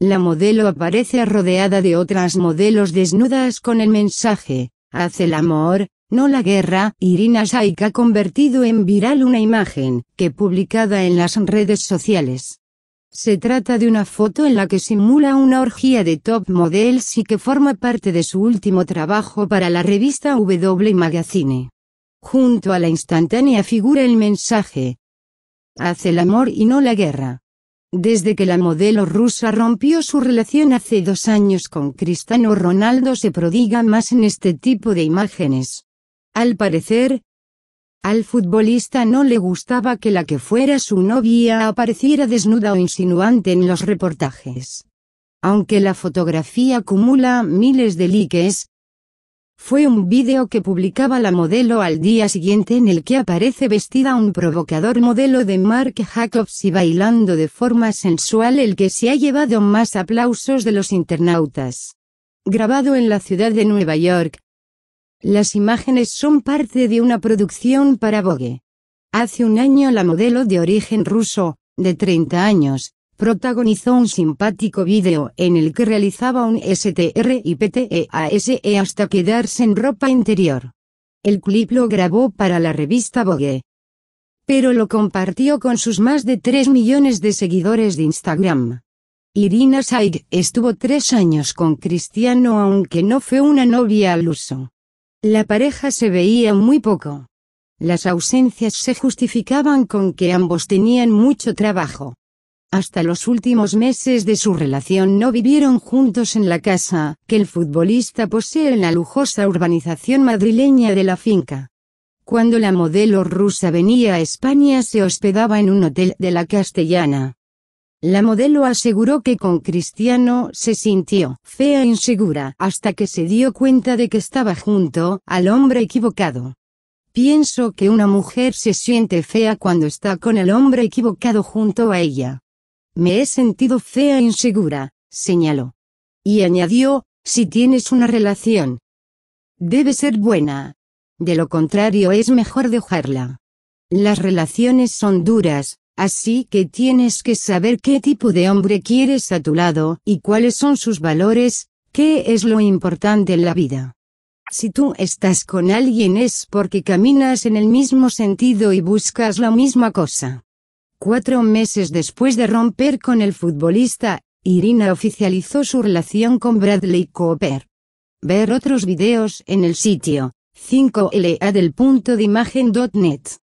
La modelo aparece rodeada de otras modelos desnudas con el mensaje, haz el amor, no la guerra. Irina Shayk ha convertido en viral una imagen, que publicada en las redes sociales. Se trata de una foto en la que simula una orgía de top models y que forma parte de su último trabajo para la revista W Magazine. Junto a la instantánea figura el mensaje. Haz el amor y no la guerra. Desde que la modelo rusa rompió su relación hace dos años con Cristiano Ronaldo se prodiga más en este tipo de imágenes. Al parecer, al futbolista no le gustaba que la que fuera su novia apareciera desnuda o insinuante en los reportajes. Aunque la fotografía acumula miles de likes, fue un vídeo que publicaba la modelo al día siguiente en el que aparece vestida un provocador modelo de Mark Jacobs y bailando de forma sensual el que se ha llevado más aplausos de los internautas. Grabado en la ciudad de Nueva York. Las imágenes son parte de una producción para Vogue. Hace un año la modelo de origen ruso, de 30 años, protagonizó un simpático vídeo en el que realizaba un STR y PTEASE e hasta quedarse en ropa interior. El clip lo grabó para la revista Vogue. Pero lo compartió con sus más de 3 millones de seguidores de Instagram. Irina Saig estuvo tres años con Cristiano aunque no fue una novia al uso. La pareja se veía muy poco. Las ausencias se justificaban con que ambos tenían mucho trabajo. Hasta los últimos meses de su relación no vivieron juntos en la casa, que el futbolista posee en la lujosa urbanización madrileña de la finca. Cuando la modelo rusa venía a España se hospedaba en un hotel de la castellana. La modelo aseguró que con Cristiano se sintió fea e insegura hasta que se dio cuenta de que estaba junto al hombre equivocado. Pienso que una mujer se siente fea cuando está con el hombre equivocado junto a ella. Me he sentido fea e insegura, señaló. Y añadió, si tienes una relación. Debe ser buena. De lo contrario es mejor dejarla. Las relaciones son duras, así que tienes que saber qué tipo de hombre quieres a tu lado y cuáles son sus valores, qué es lo importante en la vida. Si tú estás con alguien es porque caminas en el mismo sentido y buscas la misma cosa. Cuatro meses después de romper con el futbolista, Irina oficializó su relación con Bradley Cooper. Ver otros videos en el sitio 5la del punto de imagen.net.